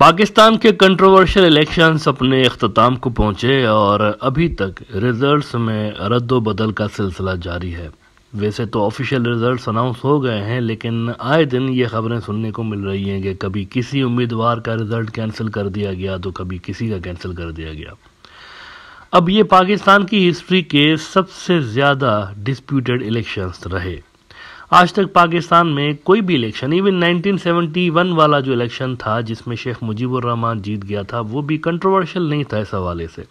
पाकिस्तान के controversial elections अपने अख्ताम को पहुंचे और अभी तक रिजल्ट्स में रद्द बदल का सिलसिला जारी है वैसे तो ऑफिशियल रिजल्ट्स अनाउंस हो गए हैं लेकिन आए दिन ये खबरें सुनने को मिल रही हैं कि कभी किसी उम्मीदवार का रिजल्ट कैंसिल कर दिया गया तो कभी किसी का कैंसिल कर दिया गया अब ये पाकिस्तान की हिस्ट्री के सबसे ज़्यादा डिस्प्यूटेड इलेक्शंस रहे आज तक पाकिस्तान में कोई भी इलेक्शन इवन 1971 वाला जो इलेक्शन था जिसमें शेख रहमान जीत गया था वो भी कंट्रोवर्शियल नहीं था इस हवाले से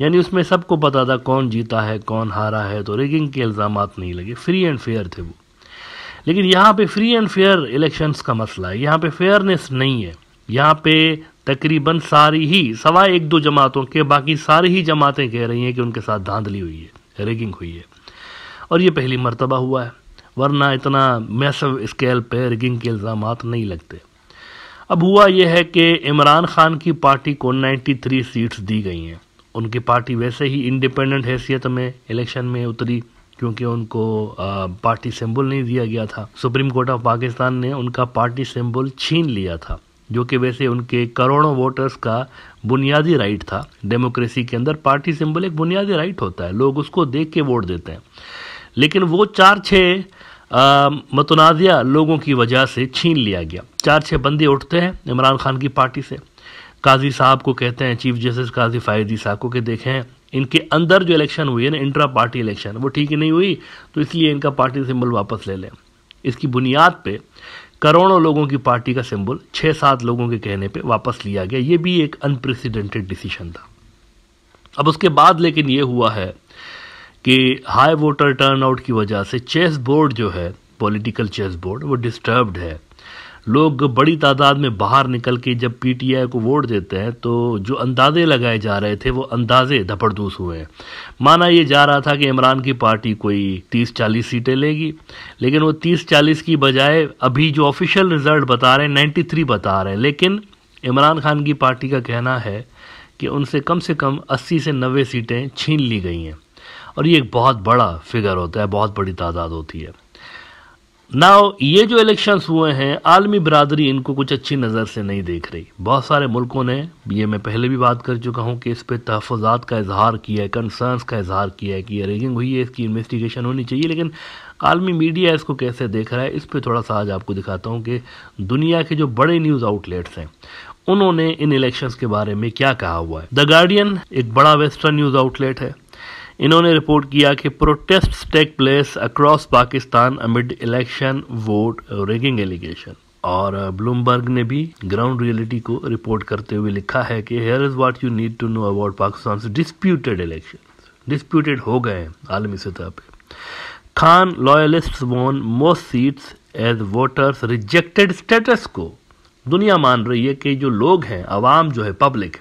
यानी उसमें सबको पता था कौन जीता है कौन हारा है तो रेगिंग के इल्ज़ाम नहीं लगे फ्री एंड फेयर थे वो लेकिन यहाँ पे फ्री एंड फेयर इलेक्शंस का मसला है यहाँ पे फेयरनेस नहीं है यहाँ पे तकरीबन सारी ही सवाए एक दो जमातों के बाकी सारी ही जमातें कह रही हैं कि उनके साथ धांधली हुई है रेगिंग हुई है और ये पहली मरतबा हुआ है वरना इतना मैसव स्केल पे रिगिंग के इल्ज़ाम नहीं लगते अब हुआ यह है कि इमरान खान की पार्टी को 93 सीट्स दी गई हैं उनकी पार्टी वैसे ही इंडिपेंडेंट हैसियत में इलेक्शन में उतरी क्योंकि उनको पार्टी सिंबल नहीं दिया गया था सुप्रीम कोर्ट ऑफ पाकिस्तान ने उनका पार्टी सिंबल छीन लिया था जो कि वैसे उनके करोड़ों वोटर्स का बुनियादी राइट था डेमोक्रेसी के अंदर पार्टी सिंबल एक बुनियादी राइट होता है लोग उसको देख के वोट देते हैं लेकिन वो चार छः मतनाज़ा लोगों की वजह से छीन लिया गया चार छः बंदे उठते हैं इमरान खान की पार्टी से काजी साहब को कहते हैं चीफ जस्टिस काजी फायदी साहब को के देखें इनके अंदर जो इलेक्शन हुई है ना इंट्रा पार्टी इलेक्शन वो ठीक ही नहीं हुई तो इसलिए इनका पार्टी सिंबल वापस ले लें इसकी बुनियाद पे करोड़ों लोगों की पार्टी का सिंबल छः सात लोगों के कहने पे वापस लिया गया ये भी एक अनप्रेसिडेंटेड डिसीजन था अब उसके बाद लेकिन ये हुआ है कि हाई वोटर टर्नआउट की वजह से चेस बोर्ड जो है पॉलिटिकल चेस बोर्ड वो डिस्टर्ब्ड है लोग बड़ी तादाद में बाहर निकल के जब पीटीआई को वोट देते हैं तो जो अंदाजे लगाए जा रहे थे वो अंदाजे धपड़दूस हुए हैं माना ये जा रहा था कि इमरान की पार्टी कोई 30-40 सीटें लेगी लेकिन वो 30-40 की बजाय अभी जो ऑफिशियल रिजल्ट बता रहे हैं 93 बता रहे हैं लेकिन इमरान खान की पार्टी का कहना है कि उनसे कम से कम अस्सी से नब्बे सीटें छीन ली गई हैं और ये एक बहुत बड़ा फिगर होता है बहुत बड़ी तादाद होती है नाउ ये जो इलेक्शंस हुए हैं आलमी बरदरी इनको कुछ अच्छी नज़र से नहीं देख रही बहुत सारे मुल्कों ने ये मैं पहले भी बात कर चुका हूँ कि इस पर तहफ़ात का इजहार किया है कंसर्नस का इजहार किया है कि रेगिंग हुई है इसकी इन्वेस्टिगेशन होनी चाहिए लेकिन आलमी मीडिया इसको कैसे देख रहा है इस पर थोड़ा सा आज आपको दिखाता हूँ कि दुनिया के जो बड़े न्यूज़ आउटलेट्स हैं उन्होंने इन इलेक्शंस के बारे में क्या कहा हुआ है द गार्डियन एक बड़ा वेस्टर्न न्यूज़ आउटलेट है इन्होंने रिपोर्ट किया कि protest take place across Pakistan amid election vote rigging allegation और ब्लूमबर्ग uh, ने भी ग्राउंड रियलिटी को रिपोर्ट करते हुए लिखा है कि here is what you need to know about Pakistan disputed election disputed हो गए हैं आलमी सतह पर Khan loyalist won most seats as voters rejected status quo दुनिया मान रही है कि जो लोग हैं आवाम जो है पब्लिक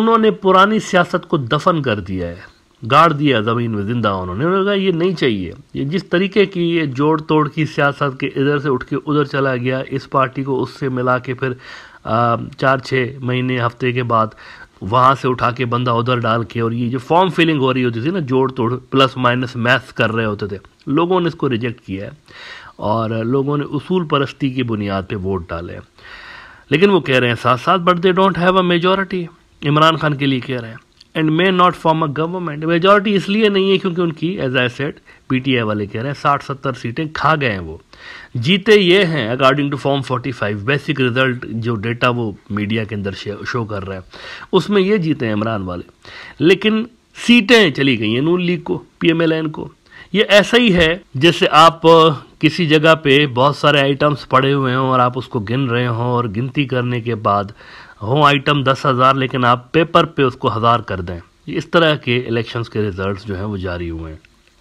उन्होंने पुरानी सियासत को दफन कर दिया है गाड़ दिया ज़मीन में ज़िंदा उन्होंने उन्होंने कहा ये नहीं चाहिए ये जिस तरीके की ये जोड़ तोड़ की सियासत के इधर से उठ के उधर चला गया इस पार्टी को उससे मिला के फिर चार छः महीने हफ्ते के बाद वहाँ से उठा के बंदा उधर डाल के और ये जो फॉर्म फिलिंग हो रही होती थी ना जोड़ तोड़ प्लस माइनस मैथ कर रहे होते थे लोगों ने इसको रिजेक्ट किया है और लोगों ने उसूल परस्ती की बुनियाद पर वोट डाले लेकिन वो कह रहे हैं साथ साथ but they don't have a majority Imran Khan के लिए कह रहे हैं and may not form a government majority इसलिए नहीं है क्योंकि उनकी एज आई सेट पीटीआई वाले कह रहे हैं साठ सत्तर सीटें खा गए हैं वो जीते ये हैं according to form forty five basic result जो डेटा वो मीडिया के अंदर शो कर रहा है उसमें ये जीते हैं इमरान वाले लेकिन सीटें चली गई हैं नून लीग को पीएमएलएन को ये ऐसा ही है जैसे आप किसी जगह पे बहुत सारे आइटम्स पड़े हुए हों और आप उसको गिन रहे हों और गिनती करने के बाद हो आइटम दस हज़ार लेकिन आप पेपर पे उसको हज़ार कर दें इस तरह के इलेक्शंस के रिज़ल्ट जो हैं वो जारी हुए हैं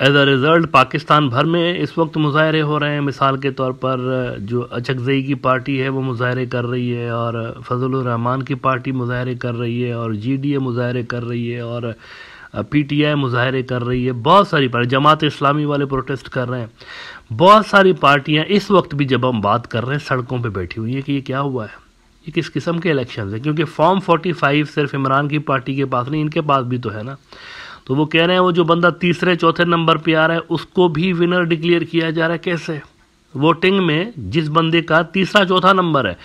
एज अ रिज़ल्ट पाकिस्तान भर में इस वक्त मुजाहरे हो रहे हैं मिसाल के तौर पर जो अचकजई की पार्टी है वो मुजाहरे कर रही है और रहमान की पार्टी मुजाहरे कर रही है और जी डी ए मुजाहरे कर रही है और पी टी आई मुजाहरे कर रही है बहुत सारी पार्टी जमात इस्लामी वाले प्रोटेस्ट कर रहे हैं बहुत सारी पार्टियाँ इस वक्त भी जब हम बात कर रहे हैं सड़कों पर बैठी हुई हैं कि ये क्या हुआ है ये किस किस्म के इलेक्शन है क्योंकि फॉर्म 45 सिर्फ इमरान की पार्टी के पास नहीं इनके पास भी तो है ना तो वो कह रहे हैं वो जो बंदा तीसरे चौथे नंबर पर आ रहा है उसको भी विनर डिक्लेयर किया जा रहा है कैसे वोटिंग में जिस बंदे का तीसरा चौथा नंबर है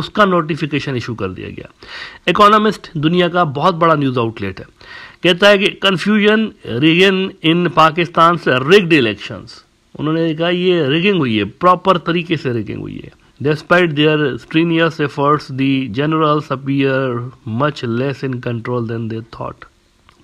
उसका नोटिफिकेशन इशू कर दिया गया इकोनॉमिस्ट दुनिया का बहुत बड़ा न्यूज़ आउटलेट है कहता है कि कन्फ्यूजन रिगन इन पाकिस्तान से रिग्ड इलेक्शंस उन्होंने कहा ये रिगिंग हुई है प्रॉपर तरीके से रिगिंग हुई है Despite their strenuous efforts, the generals appear much less in control than they thought.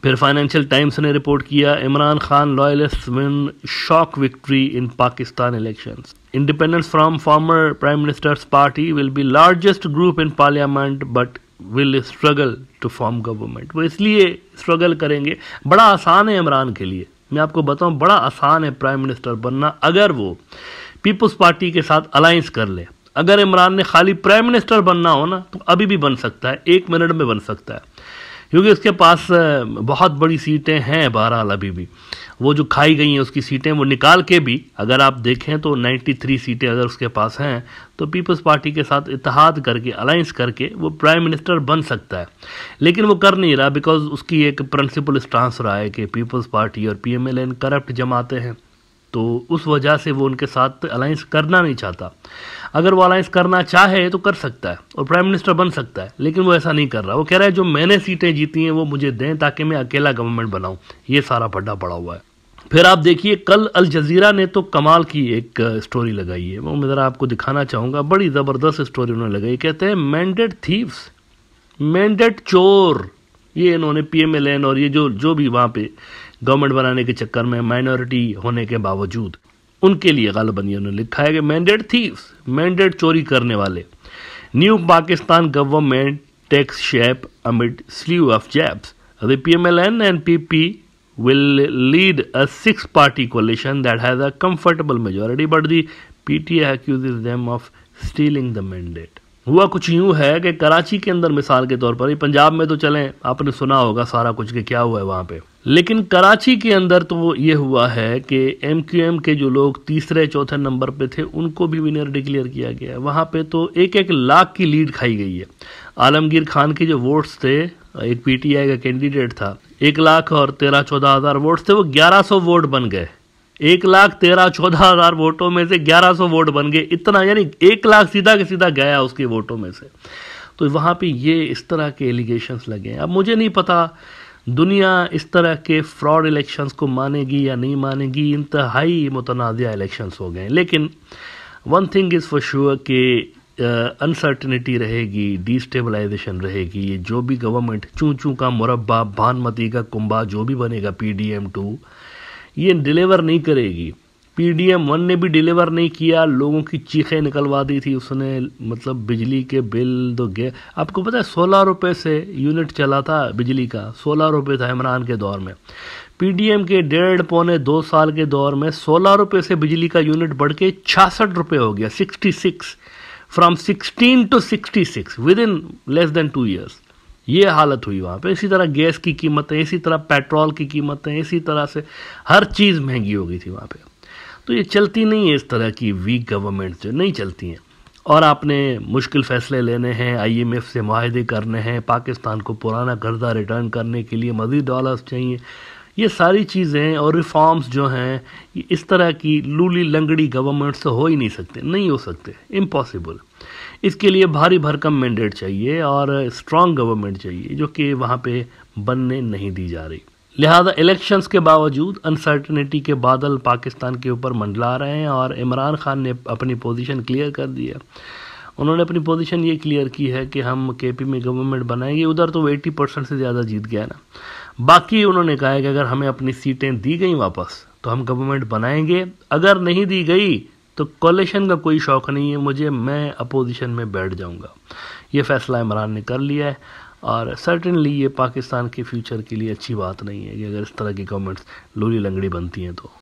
फिर फाइनेंशियल टाइम्स ने रिपोर्ट किया Imran Khan loyalist win shock victory in Pakistan elections independents from former prime minister's party will be largest group in parliament but will struggle to form government वो इसलिए struggle करेंगे बड़ा आसान है इमरान के लिए मैं आपको बताऊं बड़ा आसान है प्राइम मिनिस्टर बनना अगर वो पीपल्स पार्टी के साथ अलायंस कर ले अगर इमरान ने खाली प्राइम मिनिस्टर बनना हो ना तो अभी भी बन सकता है एक मिनट में बन सकता है क्योंकि उसके पास बहुत बड़ी सीटें हैं बहरहाल अभी भी वो जो खाई गई हैं उसकी सीटें वो निकाल के भी अगर आप देखें तो 93 सीटें अगर उसके पास हैं तो पीपल्स पार्टी के साथ इतिहाद करके अलाइंस करके वो प्राइम मिनिस्टर बन सकता है लेकिन वो कर नहीं रहा बिकॉज उसकी एक प्रिंसिपल स्टांस रहा है कि पीपल्स पार्टी और पी एम करप्ट जमाते हैं तो उस वजह से वो उनके साथ अलायंस करना नहीं चाहता अगर वो अलायंस करना चाहे तो कर सकता है और प्राइम मिनिस्टर बन सकता है लेकिन वो ऐसा नहीं कर रहा वो कह रहा है जो मैंने सीटें जीती हैं वो मुझे दें ताकि मैं अकेला गवर्नमेंट बनाऊं ये सारा पड्डा पड़ा हुआ है फिर आप देखिए कल अल जजीरा ने तो कमाल की एक स्टोरी लगाई है वो मैं ज़रा आपको दिखाना चाहूँगा बड़ी ज़बरदस्त स्टोरी उन्होंने लगाई कहते हैं मैंडेड थीव्स मैंडेड चोर ये इन्होंने पी एम एल एन और ये जो जो भी वहाँ पे गवर्नमेंट बनाने के चक्कर में माइनॉरिटी होने के बावजूद उनके लिए गलबंदी उन्होंने लिखा है कि मैंडेट थी मैंडेट चोरी करने वाले new Pakistan government takes shape amid slew of jabs P M L N and P P will lead a six party coalition that has a comfortable majority but the P T accuse them of stealing the mandate हुआ कुछ यूँ है कि कराची के अंदर मिसाल के तौर पर ये पंजाब में तो चलें आपने सुना होगा सारा कुछ कि क्या हुआ है वहाँ पे लेकिन कराची के अंदर तो ये हुआ है कि एम क्यू एम के जो लोग तीसरे चौथे नंबर पे थे उनको भी विनर डिक्लेयर किया गया है वहाँ पे तो एक एक लाख की लीड खाई गई है आलमगीर खान के जो वोट्स थे एक पी का कैंडिडेट था एक लाख और तेरह चौदह हज़ार वोट्स थे वो ग्यारह सौ वोट बन गए एक लाख तेरह चौदह हजार वोटों में से ग्यारह सौ वोट बन गए इतना यानी एक लाख सीधा के सीधा गया उसके वोटों में से तो वहाँ पे ये इस तरह के एलिगेशंस लगे हैं अब मुझे नहीं पता दुनिया इस तरह के फ्रॉड इलेक्शंस को मानेगी या नहीं मानेगी इंतहाई मुतनाज़ इलेक्शंस हो गए लेकिन one thing is for sure कि अनसर्टनिटी uh, रहेगी डिस्टेबलाइजेशन रहेगी ये जो भी गवर्नमेंट चूं चूं का मुरबा भानमती का कुंबा जो भी बनेगा पी डी एम टू ये डिलीवर नहीं करेगी पीडीएम वन ने भी डिलीवर नहीं किया लोगों की चीखें निकलवा दी थी उसने मतलब बिजली के बिल दो तो गए आपको पता है सोलह रुपये से यूनिट चला था बिजली का सोलह रुपये था इमरान के दौर में पीडीएम के डेढ़ पौने दो साल के दौर में सोलह रुपये से बिजली का यूनिट बढ़ के छियासठ रुपये हो गया sixty six from sixteen to sixty six with in less than two years ये हालत हुई वहाँ पे इसी तरह गैस की कीमतें इसी तरह पेट्रोल की कीमतें इसी तरह से हर चीज़ महंगी हो गई थी वहाँ पे तो ये चलती नहीं है इस तरह की वीक गवर्नमेंट जो नहीं चलती हैं और आपने मुश्किल फ़ैसले लेने हैं आईएमएफ से माहदे करने हैं पाकिस्तान को पुराना कर्जा रिटर्न करने के लिए मज़ीद डॉलर्स चाहिए ये सारी चीज़ें और रिफॉर्म्स जो हैं इस तरह की लूली लंगड़ी गवर्नमेंट से हो ही नहीं सकते नहीं हो सकते इम्पॉसिबल इसके लिए भारी भरकम मैंडेट चाहिए और स्ट्रांग गवर्नमेंट चाहिए जो कि वहाँ पे बनने नहीं दी जा रही लिहाजा इलेक्शंस के बावजूद अनसर्टनिटी के बादल पाकिस्तान के ऊपर मंडला रहे हैं और इमरान खान ने अपनी पोजीशन क्लियर कर दी है उन्होंने अपनी पोजीशन ये क्लियर की है कि हम केपी में गवर्नमेंट बनाएंगे उधर तो वो एट्टी परसेंट से ज़्यादा जीत गया ना बाकी उन्होंने कहा है कि अगर हमें अपनी सीटें दी गई वापस तो हम गवर्नमेंट बनाएंगे अगर नहीं दी गई तो कॉलेशन का कोई शौक़ नहीं है मुझे मैं अपोजिशन में बैठ जाऊँगा ये फ़ैसला इमरान ने कर लिया है और सर्टनली ये पाकिस्तान के फ्यूचर के लिए अच्छी बात नहीं है कि अगर इस तरह की गवर्नमेंट्स लोली लंगड़ी बनती हैं तो